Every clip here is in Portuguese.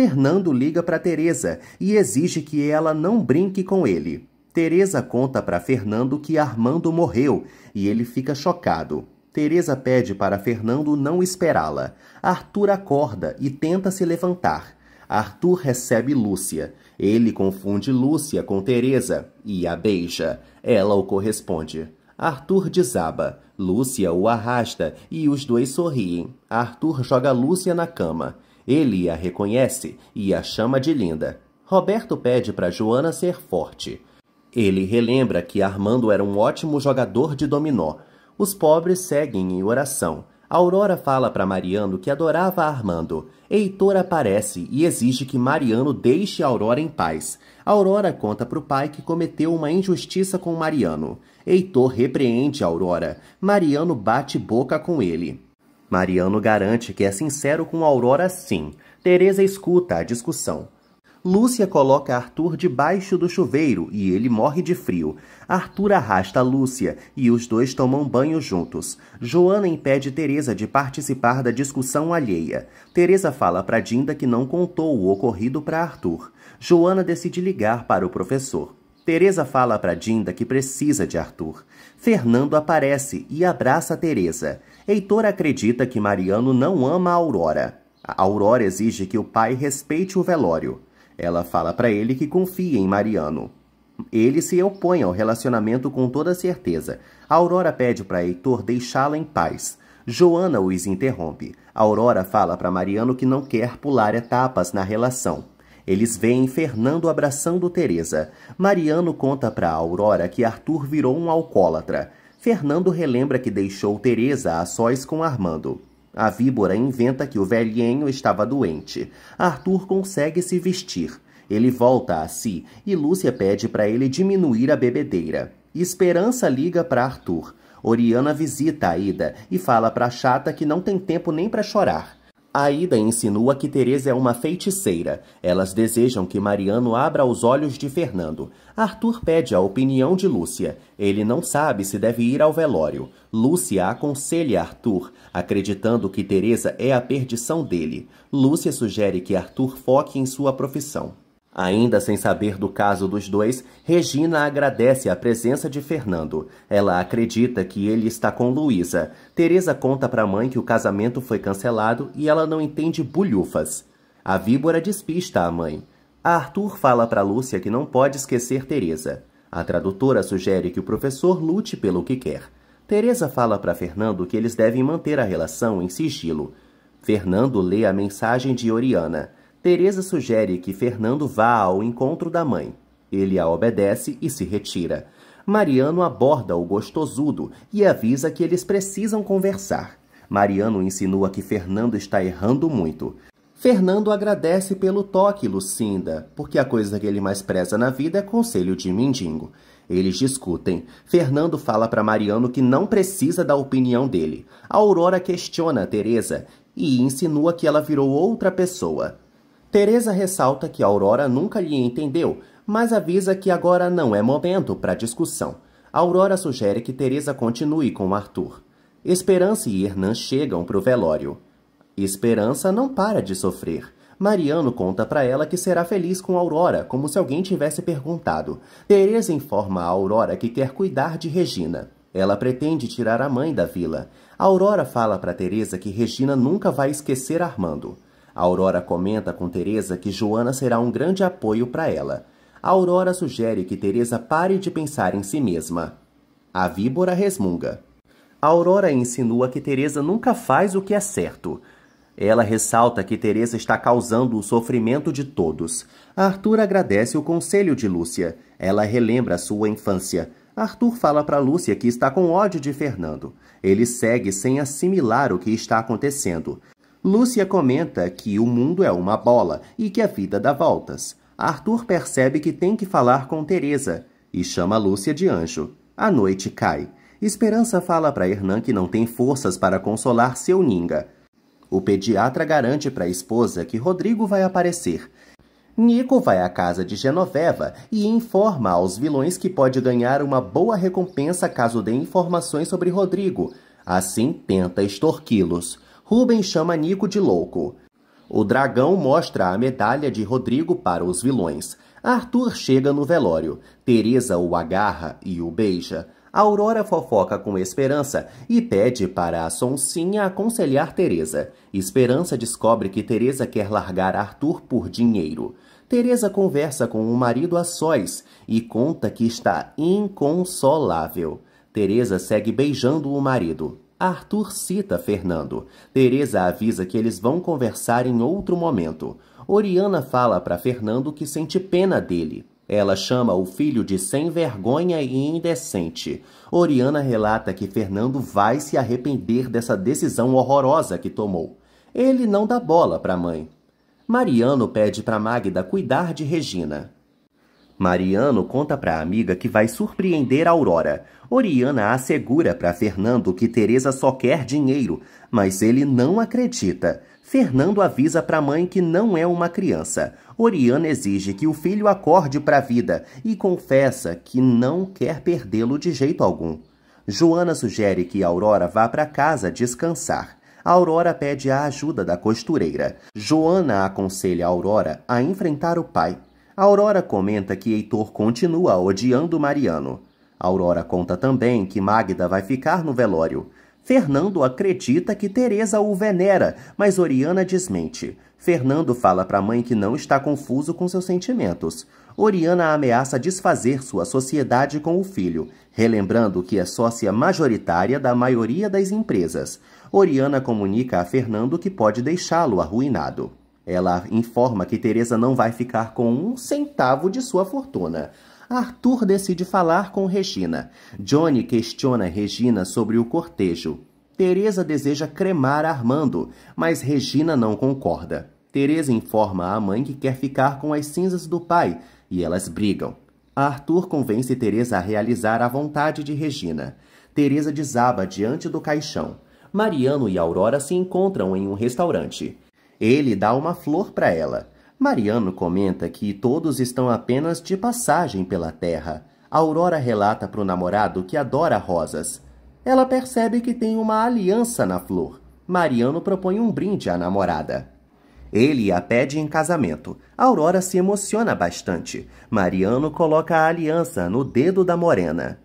Fernando liga para Teresa e exige que ela não brinque com ele. Teresa conta para Fernando que Armando morreu e ele fica chocado. Teresa pede para Fernando não esperá-la. Arthur acorda e tenta se levantar. Arthur recebe Lúcia. Ele confunde Lúcia com Teresa e a beija. Ela o corresponde. Arthur desaba. Lúcia o arrasta e os dois sorriem. Arthur joga Lúcia na cama. Ele a reconhece e a chama de linda. Roberto pede para Joana ser forte. Ele relembra que Armando era um ótimo jogador de dominó. Os pobres seguem em oração. Aurora fala para Mariano que adorava Armando. Heitor aparece e exige que Mariano deixe Aurora em paz. Aurora conta para o pai que cometeu uma injustiça com Mariano. Heitor repreende Aurora. Mariano bate boca com ele. Mariano garante que é sincero com Aurora sim. Teresa escuta a discussão. Lúcia coloca Arthur debaixo do chuveiro e ele morre de frio. Arthur arrasta Lúcia e os dois tomam banho juntos. Joana impede Teresa de participar da discussão alheia. Teresa fala para Dinda que não contou o ocorrido para Arthur. Joana decide ligar para o professor. Teresa fala para Dinda que precisa de Arthur. Fernando aparece e abraça Teresa. Heitor acredita que Mariano não ama a Aurora. A Aurora exige que o pai respeite o velório. Ela fala para ele que confia em Mariano. Ele se opõe ao relacionamento com toda certeza. A Aurora pede para Heitor deixá-la em paz. Joana os interrompe. A Aurora fala para Mariano que não quer pular etapas na relação. Eles veem Fernando abraçando Teresa. Mariano conta para Aurora que Arthur virou um alcoólatra. Fernando relembra que deixou Teresa a sós com Armando. A víbora inventa que o velhinho estava doente. Arthur consegue se vestir. Ele volta a si e Lúcia pede para ele diminuir a bebedeira. Esperança liga para Arthur. Oriana visita a Ida e fala para a chata que não tem tempo nem para chorar. Aida insinua que Teresa é uma feiticeira. Elas desejam que Mariano abra os olhos de Fernando. Arthur pede a opinião de Lúcia. Ele não sabe se deve ir ao velório. Lúcia aconselha Arthur, acreditando que Teresa é a perdição dele. Lúcia sugere que Arthur foque em sua profissão. Ainda sem saber do caso dos dois, Regina agradece a presença de Fernando. Ela acredita que ele está com Luísa. Teresa conta para a mãe que o casamento foi cancelado e ela não entende bulhufas. A víbora despista a mãe. Arthur fala para Lúcia que não pode esquecer Teresa. A tradutora sugere que o professor lute pelo que quer. Teresa fala para Fernando que eles devem manter a relação em sigilo. Fernando lê a mensagem de Oriana. Teresa sugere que Fernando vá ao encontro da mãe. Ele a obedece e se retira. Mariano aborda o gostosudo e avisa que eles precisam conversar. Mariano insinua que Fernando está errando muito. Fernando agradece pelo toque, Lucinda, porque a coisa que ele mais preza na vida é conselho de mendigo. Eles discutem. Fernando fala para Mariano que não precisa da opinião dele. A Aurora questiona a Teresa e insinua que ela virou outra pessoa. Teresa ressalta que Aurora nunca lhe entendeu, mas avisa que agora não é momento para discussão. Aurora sugere que Teresa continue com Arthur. Esperança e Hernan chegam para o velório. Esperança não para de sofrer. Mariano conta para ela que será feliz com Aurora, como se alguém tivesse perguntado. Teresa informa a Aurora que quer cuidar de Regina. Ela pretende tirar a mãe da vila. Aurora fala para Teresa que Regina nunca vai esquecer Armando. Aurora comenta com Teresa que Joana será um grande apoio para ela. Aurora sugere que Teresa pare de pensar em si mesma. A víbora resmunga. Aurora insinua que Teresa nunca faz o que é certo. Ela ressalta que Teresa está causando o sofrimento de todos. Arthur agradece o conselho de Lúcia. Ela relembra sua infância. Arthur fala para Lúcia que está com ódio de Fernando. Ele segue sem assimilar o que está acontecendo. Lúcia comenta que o mundo é uma bola e que a vida dá voltas. Arthur percebe que tem que falar com Teresa e chama Lúcia de anjo. A noite cai. Esperança fala para Hernan que não tem forças para consolar seu Ninga. O pediatra garante para a esposa que Rodrigo vai aparecer. Nico vai à casa de Genoveva e informa aos vilões que pode ganhar uma boa recompensa caso dê informações sobre Rodrigo. Assim, tenta extorquí-los. Rubens chama Nico de louco. O dragão mostra a medalha de Rodrigo para os vilões. Arthur chega no velório. Teresa o agarra e o beija. Aurora fofoca com Esperança e pede para a Sonsinha aconselhar Teresa. Esperança descobre que Teresa quer largar Arthur por dinheiro. Teresa conversa com o marido a sós e conta que está inconsolável. Teresa segue beijando o marido. Arthur cita Fernando. Teresa avisa que eles vão conversar em outro momento. Oriana fala para Fernando que sente pena dele. Ela chama o filho de sem vergonha e indecente. Oriana relata que Fernando vai se arrepender dessa decisão horrorosa que tomou. Ele não dá bola para a mãe. Mariano pede para Magda cuidar de Regina. Mariano conta para a amiga que vai surpreender Aurora. Oriana assegura para Fernando que Teresa só quer dinheiro, mas ele não acredita. Fernando avisa para a mãe que não é uma criança. Oriana exige que o filho acorde para a vida e confessa que não quer perdê-lo de jeito algum. Joana sugere que Aurora vá para casa descansar. Aurora pede a ajuda da costureira. Joana aconselha Aurora a enfrentar o pai, Aurora comenta que Heitor continua odiando Mariano. Aurora conta também que Magda vai ficar no velório. Fernando acredita que Teresa o venera, mas Oriana desmente. Fernando fala para a mãe que não está confuso com seus sentimentos. Oriana ameaça desfazer sua sociedade com o filho, relembrando que é sócia majoritária da maioria das empresas. Oriana comunica a Fernando que pode deixá-lo arruinado. Ela informa que Teresa não vai ficar com um centavo de sua fortuna. Arthur decide falar com Regina. Johnny questiona Regina sobre o cortejo. Teresa deseja cremar Armando, mas Regina não concorda. Teresa informa à mãe que quer ficar com as cinzas do pai e elas brigam. Arthur convence Teresa a realizar a vontade de Regina. Teresa desaba diante do caixão. Mariano e Aurora se encontram em um restaurante. Ele dá uma flor para ela. Mariano comenta que todos estão apenas de passagem pela terra. Aurora relata para o namorado que adora rosas. Ela percebe que tem uma aliança na flor. Mariano propõe um brinde à namorada. Ele a pede em casamento. Aurora se emociona bastante. Mariano coloca a aliança no dedo da morena.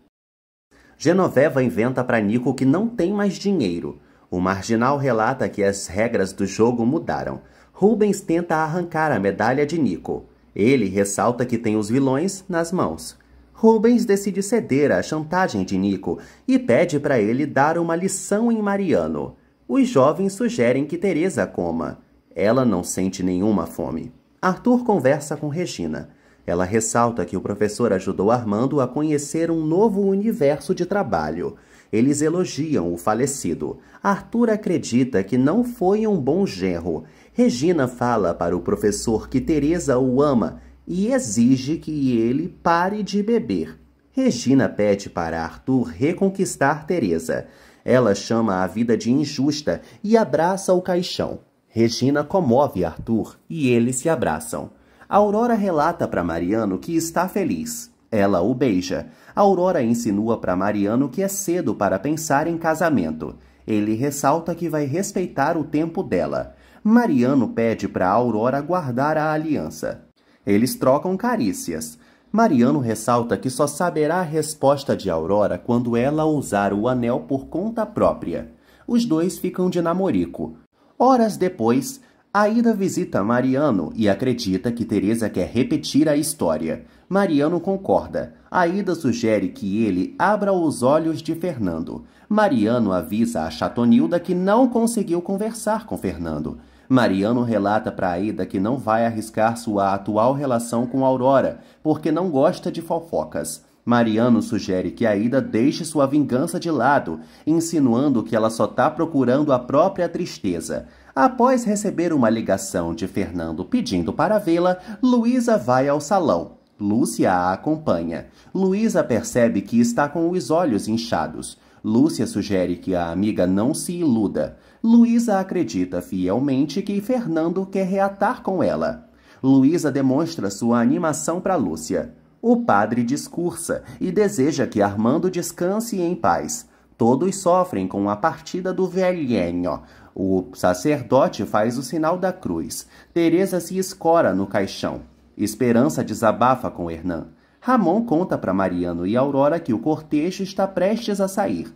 Genoveva inventa para Nico que não tem mais dinheiro. O marginal relata que as regras do jogo mudaram. Rubens tenta arrancar a medalha de Nico. Ele ressalta que tem os vilões nas mãos. Rubens decide ceder à chantagem de Nico e pede para ele dar uma lição em Mariano. Os jovens sugerem que Teresa coma. Ela não sente nenhuma fome. Arthur conversa com Regina. Ela ressalta que o professor ajudou Armando a conhecer um novo universo de trabalho. Eles elogiam o falecido. Arthur acredita que não foi um bom genro. Regina fala para o professor que Teresa o ama e exige que ele pare de beber. Regina pede para Arthur reconquistar Teresa. Ela chama a vida de injusta e abraça o caixão. Regina comove Arthur e eles se abraçam. Aurora relata para Mariano que está feliz. Ela o beija. Aurora insinua para Mariano que é cedo para pensar em casamento. Ele ressalta que vai respeitar o tempo dela. Mariano pede para Aurora guardar a aliança. Eles trocam carícias. Mariano ressalta que só saberá a resposta de Aurora quando ela usar o anel por conta própria. Os dois ficam de namorico. Horas depois, Aida visita Mariano e acredita que Teresa quer repetir a história. Mariano concorda. Aida sugere que ele abra os olhos de Fernando. Mariano avisa a Chatonilda que não conseguiu conversar com Fernando. Mariano relata para Aida que não vai arriscar sua atual relação com Aurora, porque não gosta de fofocas. Mariano sugere que Aida deixe sua vingança de lado, insinuando que ela só está procurando a própria tristeza. Após receber uma ligação de Fernando pedindo para vê-la, Luísa vai ao salão. Lúcia a acompanha. Luísa percebe que está com os olhos inchados. Lúcia sugere que a amiga não se iluda. Luísa acredita fielmente que Fernando quer reatar com ela. Luísa demonstra sua animação para Lúcia. O padre discursa e deseja que Armando descanse em paz. Todos sofrem com a partida do velhinho. O sacerdote faz o sinal da cruz. Teresa se escora no caixão. Esperança desabafa com Hernan. Ramon conta para Mariano e Aurora que o cortejo está prestes a sair.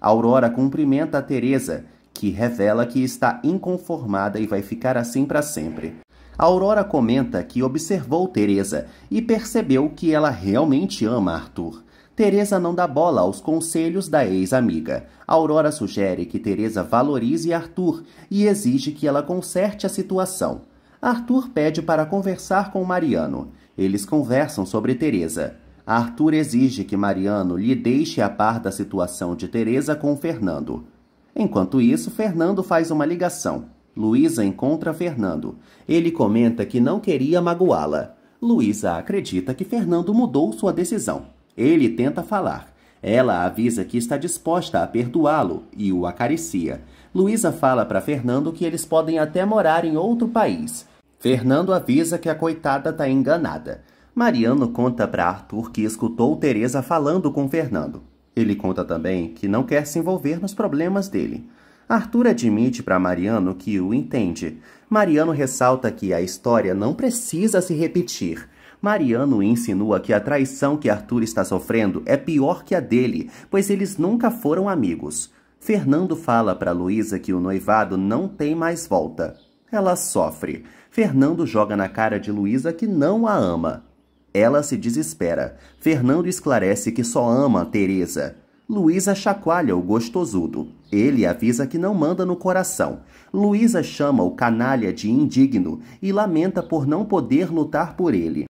Aurora cumprimenta Teresa, que revela que está inconformada e vai ficar assim para sempre. Aurora comenta que observou Teresa e percebeu que ela realmente ama Arthur. Teresa não dá bola aos conselhos da ex-amiga. Aurora sugere que Teresa valorize Arthur e exige que ela conserte a situação. Arthur pede para conversar com Mariano. Eles conversam sobre Teresa. Arthur exige que Mariano lhe deixe a par da situação de Teresa com Fernando. Enquanto isso, Fernando faz uma ligação. Luísa encontra Fernando. Ele comenta que não queria magoá-la. Luísa acredita que Fernando mudou sua decisão. Ele tenta falar. Ela avisa que está disposta a perdoá-lo e o acaricia. Luísa fala para Fernando que eles podem até morar em outro país. Fernando avisa que a coitada está enganada. Mariano conta para Arthur que escutou Teresa falando com Fernando. Ele conta também que não quer se envolver nos problemas dele. Arthur admite para Mariano que o entende. Mariano ressalta que a história não precisa se repetir Mariano insinua que a traição que Arthur está sofrendo é pior que a dele, pois eles nunca foram amigos. Fernando fala para Luísa que o noivado não tem mais volta. Ela sofre. Fernando joga na cara de Luísa que não a ama. Ela se desespera. Fernando esclarece que só ama Teresa. Luísa chacoalha o gostosudo. Ele avisa que não manda no coração. Luísa chama o canalha de indigno e lamenta por não poder lutar por ele.